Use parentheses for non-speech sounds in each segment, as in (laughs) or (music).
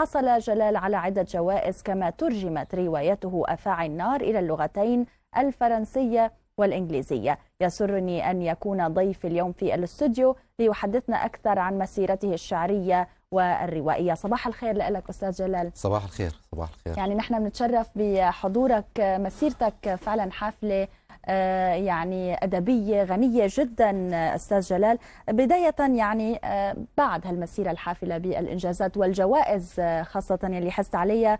حصل جلال على عدة جوائز كما ترجمت روايته أفاعي النار إلى اللغتين الفرنسية والإنجليزية يسرني أن يكون ضيف اليوم في الاستوديو ليحدثنا أكثر عن مسيرته الشعرية والروائية صباح الخير لك أستاذ جلال صباح الخير صباح الخير يعني نحن بنتشرف بحضورك مسيرتك فعلا حافلة آه، يعني أدبية غنية جدا أستاذ جلال بداية يعني آه، بعد هالمسيرة الحافلة بالإنجازات والجوائز آه، خاصة اللي حست عليها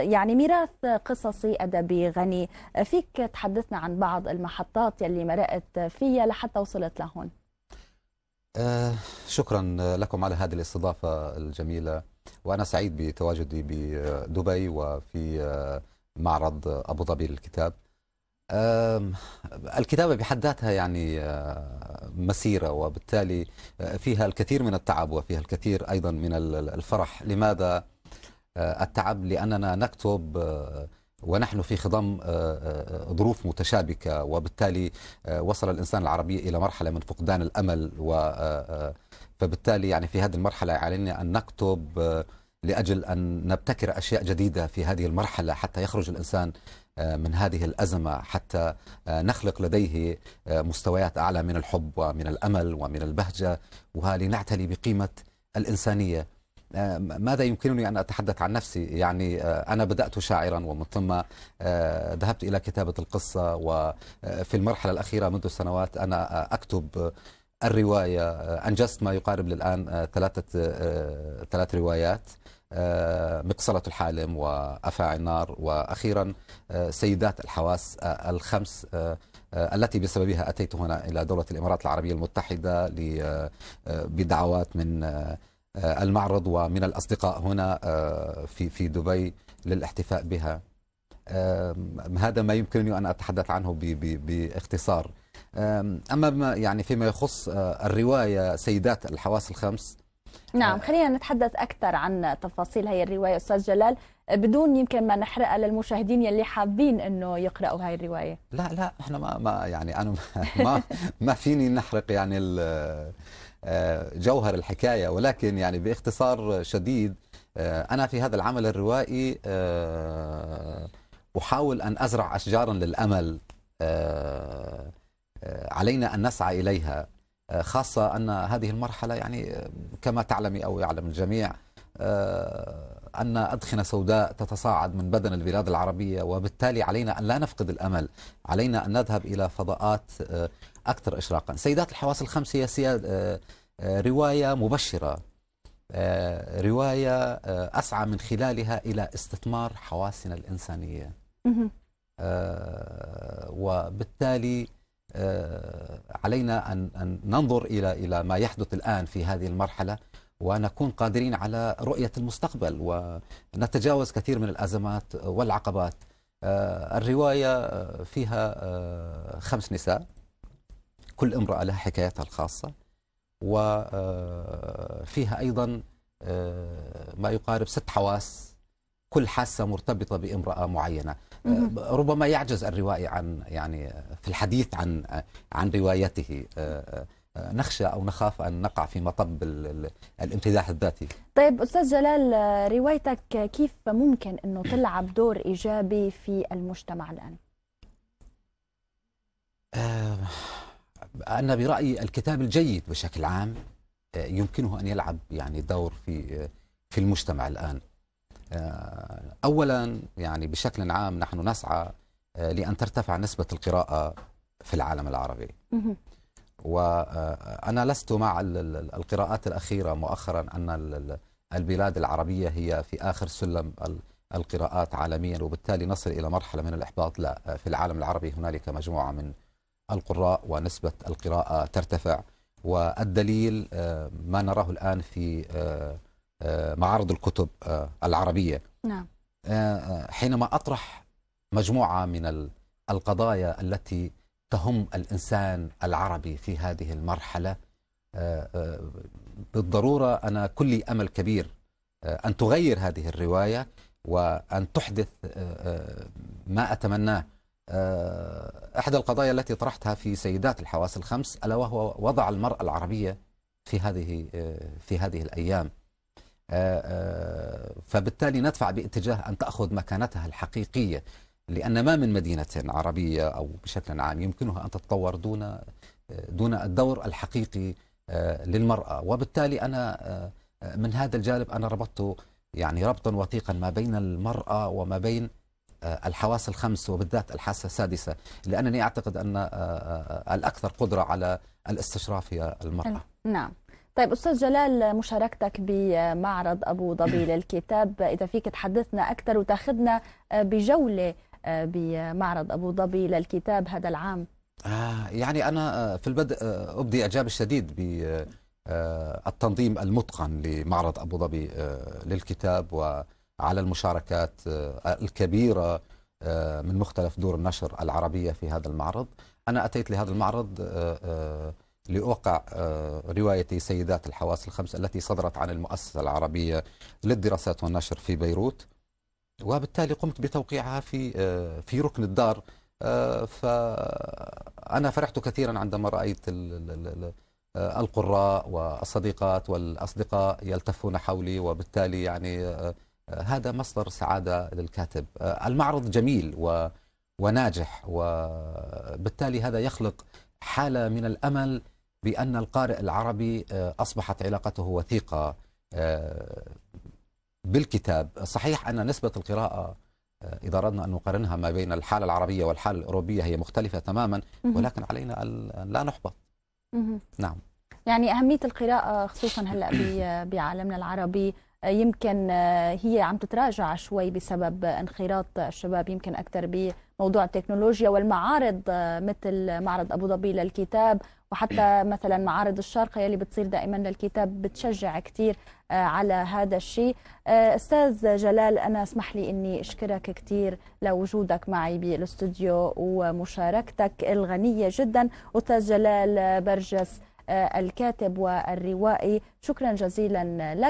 يعني ميراث قصصي أدبي غني فيك تحدثنا عن بعض المحطات يلي مرقت فيها لحتى وصلت لهون شكرا لكم على هذه الاستضافة الجميلة وأنا سعيد بتواجدي بدبي وفي معرض أبو ظبي للكتاب الكتابة بحد ذاتها يعني آه، مسيرة وبالتالي آه، فيها الكثير من التعب وفيها الكثير أيضا من الفرح لماذا آه، التعب لأننا نكتب ونحن في خضم ظروف متشابكة وبالتالي وصل الإنسان العربي إلى مرحلة من فقدان الأمل و فبالتالي يعني في هذه المرحلة علينا أن نكتب لأجل أن نبتكر أشياء جديدة في هذه المرحلة حتى يخرج الإنسان من هذه الأزمة حتى آه، نخلق لديه آه، مستويات أعلى من الحب ومن الأمل ومن البهجة ولنعتني بقيمة الإنسانية آه، ماذا يمكنني أن أتحدث عن نفسي يعني أنا بدأت شاعرا ومن ثم ذهبت إلى كتابة القصة وفي المرحلة الأخيرة منذ سنوات أنا أكتب الرواية أنجزت ما يقارب للآن ثلاثة ثلاث روايات آه، مقصلة الحالم وأفاعي النار وأخيرا آه، سيدات الحواس آه، الخمس التي بسببها أتيت هنا إلى دولة الإمارات العربية المتحدة بدعوات من المعرض ومن الأصدقاء هنا في في دبي للاحتفاء بها هذا ما يمكنني أن أتحدث عنه باختصار أما يعني فيما يخص الرواية سيدات الحواس الخمس نعم آه. خلينا نتحدث أكثر عن تفاصيل هي الرواية أستاذ جلال بدون يمكن ما نحرقها للمشاهدين يلي حابين انه يقراوا هاي الروايه لا لا احنا ما, ما يعني انا (laughs) ما ما فيني نحرق يعني آه، جوهر الحكايه ولكن يعني باختصار شديد آه، انا في هذا العمل الروائي احاول ان ازرع اشجارا للامل علينا ان نسعى اليها آه، خاصة أن هذه المرحلة يعني آه، كما تعلمي أو يعلم الجميع آه، أن أدخنة سوداء تتصاعد من بدن البلاد العربية وبالتالي علينا أن لا نفقد الأمل علينا أن نذهب إلى فضاءات أكثر إشراقا سيدات الحواس الخمس هي رواية مبشرة رواية أسعى من خلالها إلى استثمار حواسنا الإنسانية وبالتالي آه، علينا أن أن ننظر إلى إلى ما يحدث الآن في هذه المرحلة ونكون قادرين على رؤية المستقبل ونتجاوز كثير من الأزمات والعقبات آه، الرواية آه، فيها خمس نساء كل امرأة لها حكايتها الخاصة وفيها أيضا ما يقارب ست حواس كل حاسة مرتبطة بامرأة معينة ربما يعجز الروائي عن يعني في الحديث عن عن روايته نخشى أو نخاف أن نقع في مطب الامتداح الذاتي طيب أستاذ جلال روايتك كيف ممكن أنه تلعب دور إيجابي في المجتمع الآن؟ أنا برأيي الكتاب الجيد بشكل عام يمكنه أن يلعب يعني دور في في المجتمع الآن آه، اولا يعني بشكل عام نحن نسعى آه، لان ترتفع نسبه القراءه في العالم العربي وانا آه، لست مع القراءات الاخيره مؤخرا ان البلاد العربيه هي في اخر سلم القراءات عالميا وبالتالي نصل الى مرحله من الاحباط لا في العالم العربي هنالك مجموعه من القراء ونسبه القراءه ترتفع والدليل ما نراه الان في آه، معارض الكتب آه، العربية نعم. آه، حينما أطرح مجموعة من القضايا التي تهم الإنسان العربي في هذه المرحلة بالضرورة أنا كلي أمل كبير أن تغير هذه الرواية وأن تحدث ما أتمناه أحد القضايا التي طرحتها في سيدات الحواس الخمس ألا وهو وضع المرأة العربية في هذه في هذه الأيام آه، آه، فبالتالي ندفع باتجاه أن تأخذ مكانتها الحقيقية لأن ما من مدينة عربية أو بشكل عام يمكنها أن تتطور دون آه، دون الدور الحقيقي للمرأة وبالتالي أنا من هذا الجانب أنا ربطت يعني ربطا وثيقا ما بين المرأة وما بين الحواس الخمس وبالذات الحاسة السادسة لأنني أعتقد أن الأكثر قدرة على الاستشراف هي المرأة نعم طيب استاذ جلال مشاركتك بمعرض ابو ظبي (coughs) للكتاب اذا فيك تحدثنا اكثر وتاخذنا بجوله آه، بمعرض ابو ظبي للكتاب هذا العام آه يعني انا آه، في البدء آه، ابدي اعجاب الشديد ب التنظيم المتقن لمعرض ابو ظبي للكتاب وعلى المشاركات الكبيره من مختلف دور النشر العربيه في هذا المعرض انا اتيت لهذا المعرض لأوقع آه، روايتي سيدات الحواس الخمس التي صدرت عن المؤسسة العربية للدراسات والنشر في بيروت وبالتالي قمت بتوقيعها في آه، في ركن الدار آه، فأنا فرحت كثيرا عندما رأيت القراء والصديقات والأصدقاء يلتفون حولي وبالتالي يعني هذا مصدر سعادة للكاتب المعرض جميل و وناجح وبالتالي هذا يخلق حالة من الأمل بأن القارئ العربي آه، أصبحت علاقته وثيقة آه، بالكتاب صحيح أن نسبة القراءة آه، إذا أردنا أن نقارنها ما بين الحالة العربية والحالة الأوروبية هي مختلفة تماما ولكن علينا أن لا نحبط نعم يعني أهمية القراءة خصوصا هلأ بعالمنا العربي يمكن آه، هي عم تتراجع شوي بسبب انخراط الشباب يمكن اكثر بموضوع التكنولوجيا والمعارض آه، مثل معرض ابو ظبي للكتاب وحتى (clears throat) مثلا معارض الشرق يلي بتصير دائما للكتاب بتشجع كثير آه، على هذا الشيء استاذ جلال انا اسمح لي اني اشكرك كثير لوجودك معي بالاستوديو ومشاركتك الغنيه جدا استاذ جلال برجس الكاتب والروائي شكرا جزيلا لك